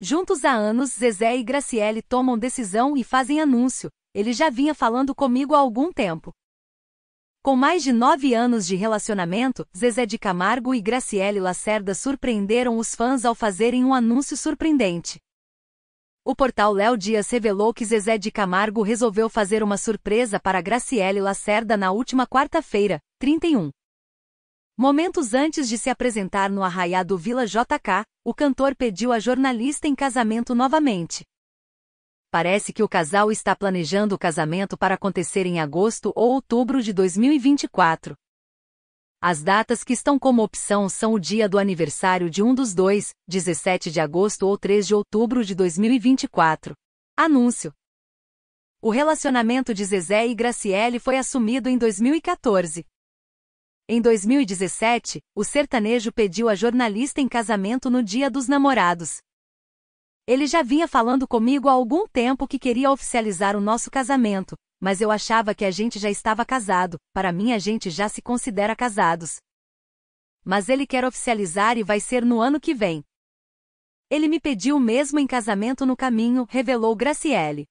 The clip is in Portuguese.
Juntos há anos, Zezé e Graciele tomam decisão e fazem anúncio. Ele já vinha falando comigo há algum tempo. Com mais de nove anos de relacionamento, Zezé de Camargo e Graciele Lacerda surpreenderam os fãs ao fazerem um anúncio surpreendente. O portal Léo Dias revelou que Zezé de Camargo resolveu fazer uma surpresa para Graciele Lacerda na última quarta-feira, 31. Momentos antes de se apresentar no arraiá do Vila JK, o cantor pediu a jornalista em casamento novamente. Parece que o casal está planejando o casamento para acontecer em agosto ou outubro de 2024. As datas que estão como opção são o dia do aniversário de um dos dois, 17 de agosto ou 3 de outubro de 2024. Anúncio: O relacionamento de Zezé e Graciele foi assumido em 2014. Em 2017, o sertanejo pediu a jornalista em casamento no Dia dos Namorados. Ele já vinha falando comigo há algum tempo que queria oficializar o nosso casamento, mas eu achava que a gente já estava casado, para mim a gente já se considera casados. Mas ele quer oficializar e vai ser no ano que vem. Ele me pediu mesmo em casamento no caminho, revelou Graciele.